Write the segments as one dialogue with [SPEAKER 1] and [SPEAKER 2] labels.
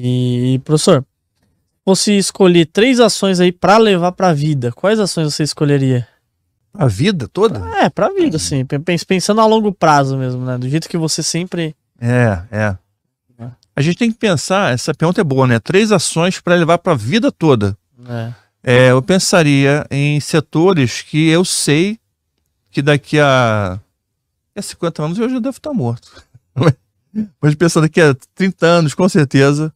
[SPEAKER 1] E professor, fosse escolher três ações aí para levar para a vida, quais ações você escolheria? A vida toda? É, para a vida, sim. pensando a longo prazo mesmo, né? Do jeito que você sempre. É, é. A gente tem que pensar, essa pergunta é boa, né? Três ações para levar para a vida toda. É. É, eu pensaria em setores que eu sei que daqui a, é a 50 anos eu já devo estar morto. Mas pensando daqui é a 30 anos, com certeza.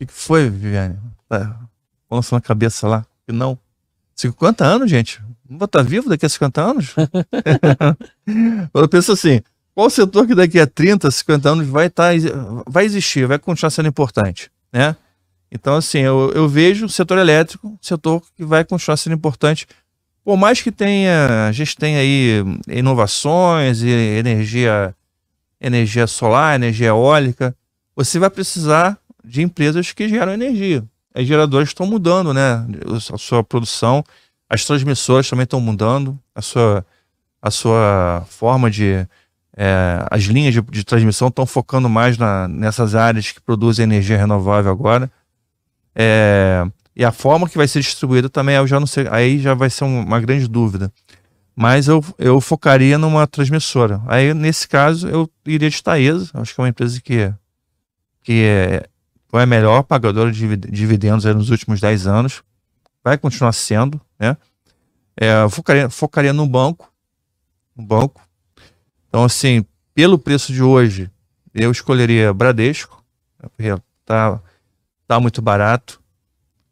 [SPEAKER 1] O que foi, Viviane? Tá lançando a cabeça lá. Que não. 50 anos, gente. Não vou estar vivo daqui a 50 anos? eu penso assim, qual setor que daqui a 30, 50 anos vai, tá estar, vai existir, vai continuar sendo importante, né? Então, assim, eu, eu vejo o setor elétrico, setor que vai continuar sendo importante por mais que tenha, a gente tenha aí inovações e energia, energia solar, energia eólica, você vai precisar de empresas que geram energia. As geradoras estão mudando, né? A sua produção, as transmissoras também estão mudando, a sua, a sua forma de. É, as linhas de, de transmissão estão focando mais na, nessas áreas que produzem energia renovável agora. É, e a forma que vai ser distribuída também, eu já não sei, aí já vai ser uma grande dúvida. Mas eu, eu focaria numa transmissora. Aí, nesse caso, eu iria de Taesa, acho que é uma empresa que, que é, foi a melhor pagadora de dividendos nos últimos 10 anos, vai continuar sendo, né? É, focaria, focaria no banco, no banco. Então, assim, pelo preço de hoje, eu escolheria Bradesco, né? porque tá, tá muito barato.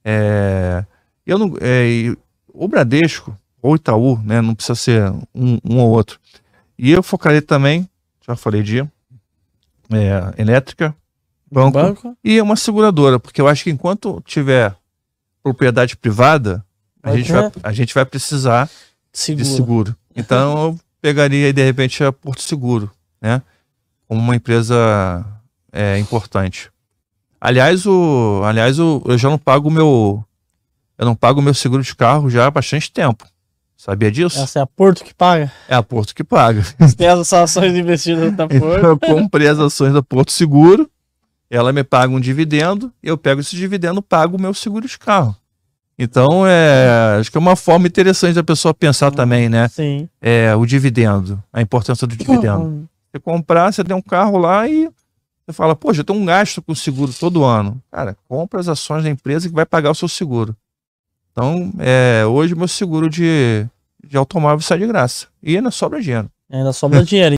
[SPEAKER 1] É, eu não, é, o Bradesco ou Itaú, né, não precisa ser um, um ou outro. E eu focarei também, já falei de é, elétrica, banco, banco, e uma seguradora, porque eu acho que enquanto tiver propriedade privada, a, gente vai, a gente vai precisar seguro. de seguro. Então eu pegaria de repente a Porto Seguro, né? Como uma empresa é, importante. Aliás, o, aliás o, eu já não pago meu eu não pago meu seguro de carro já há bastante tempo. Sabia disso? Essa é a Porto que paga? É a Porto que paga. Tem as ações investidas da então, Porto. Então eu comprei as ações da Porto Seguro, ela me paga um dividendo, eu pego esse dividendo e pago o meu seguro de carro. Então, é, acho que é uma forma interessante da pessoa pensar ah, também, né? Sim. É, o dividendo, a importância do dividendo. Você comprar, você tem um carro lá e você fala, poxa, eu tenho um gasto com seguro todo ano. Cara, compra as ações da empresa que vai pagar o seu seguro. Então, é, hoje meu seguro de, de automóvel sai de graça. E ainda sobra dinheiro. Ainda sobra dinheiro.